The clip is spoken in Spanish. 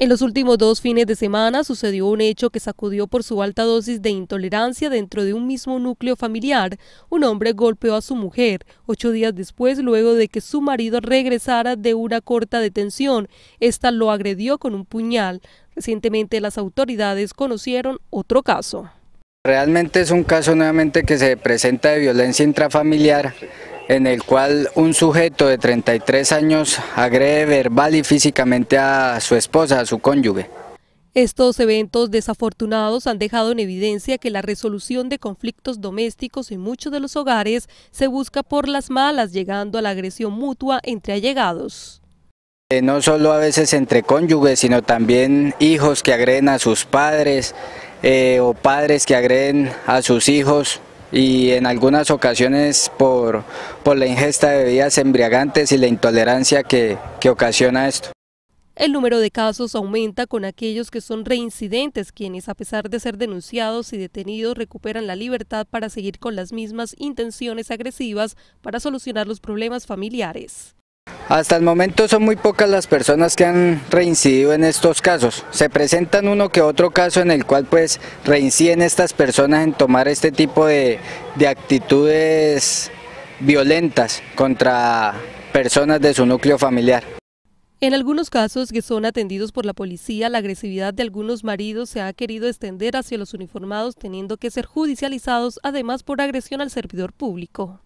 En los últimos dos fines de semana sucedió un hecho que sacudió por su alta dosis de intolerancia dentro de un mismo núcleo familiar. Un hombre golpeó a su mujer ocho días después, luego de que su marido regresara de una corta detención. Esta lo agredió con un puñal. Recientemente las autoridades conocieron otro caso. Realmente es un caso nuevamente que se presenta de violencia intrafamiliar en el cual un sujeto de 33 años agrede verbal y físicamente a su esposa, a su cónyuge. Estos eventos desafortunados han dejado en evidencia que la resolución de conflictos domésticos en muchos de los hogares se busca por las malas, llegando a la agresión mutua entre allegados. Eh, no solo a veces entre cónyuges, sino también hijos que agreden a sus padres eh, o padres que agreden a sus hijos y en algunas ocasiones por, la ingesta de bebidas embriagantes y la intolerancia que ocasiona esto. El número de casos aumenta con aquellos que son reincidentes, quienes a pesar de ser denunciados y detenidos recuperan la libertad para seguir con las mismas intenciones agresivas para solucionar los problemas familiares. Hasta el momento son muy pocas las personas que han reincidido en estos casos. Se presentan uno que otro caso en el cual pues reinciden estas personas en tomar este tipo de, de actitudes violentas contra personas de su núcleo familiar. En algunos casos que son atendidos por la policía, la agresividad de algunos maridos se ha querido extender hacia los uniformados teniendo que ser judicializados además por agresión al servidor público.